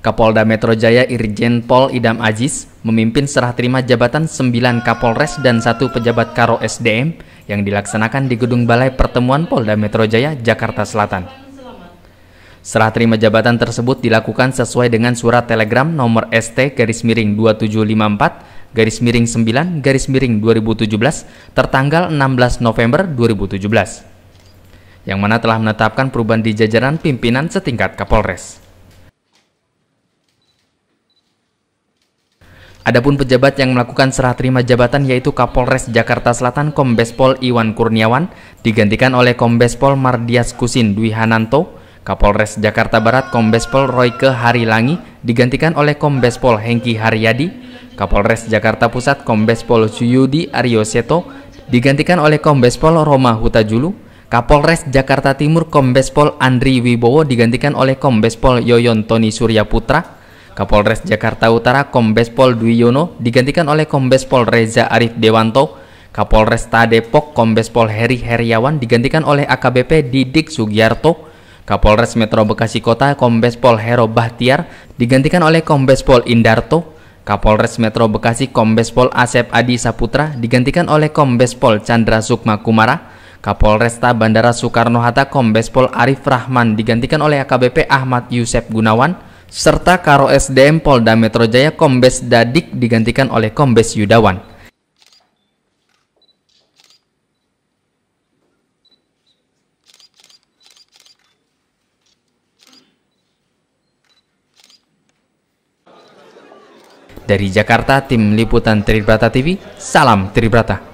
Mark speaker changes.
Speaker 1: Kapolda Metro Jaya Irjen Pol Idam Aziz memimpin serah terima jabatan 9 Kapolres dan satu pejabat Karo SDM yang dilaksanakan di Gedung Balai Pertemuan Polda Metro Jaya, Jakarta Selatan. Serah terima jabatan tersebut dilakukan sesuai dengan surat telegram nomor ST garis miring 2754 garis miring 9 garis miring 2017 tertanggal 16 November 2017 yang mana telah menetapkan perubahan di jajaran pimpinan setingkat Kapolres. Adapun pejabat yang melakukan serah terima jabatan yaitu Kapolres Jakarta Selatan Kombes Pol Iwan Kurniawan digantikan oleh Kombes Pol Mardias Kusin Dwi Hananto, Kapolres Jakarta Barat Kombes Pol Royke Langi digantikan oleh Kombes Pol Hengki Haryadi, Kapolres Jakarta Pusat Kombes Pol Suyudi Seto digantikan oleh Kombes Pol Roma Hutajulu, Kapolres Jakarta Timur Kombes Pol Andri Wibowo digantikan oleh Kombes Pol Yoyon Tony Surya Putra, Kapolres Jakarta Utara Kombes Pol Dwi Yono digantikan oleh Kombes Pol Reza Arif Dewanto. Kapolres Tadepok Kombes Pol Heri Heriawan digantikan oleh AKBP Didik Sugiarto. Kapolres Metro Bekasi Kota Kombes Pol Hero Bahtiar digantikan oleh Kombes Pol Indarto. Kapolres Metro Bekasi Kombes Pol Asep Adi Saputra digantikan oleh Kombes Pol Chandra Sukma Kumara. Kapolresta Bandara Soekarno-Hatta Kombes Pol Arif Rahman digantikan oleh AKBP Ahmad Yusef Gunawan serta Karo SDM Polda Metro Jaya Kombes Dadik digantikan oleh Kombes Yudawan. Dari Jakarta, tim liputan Tribrata TV, salam Tribrata.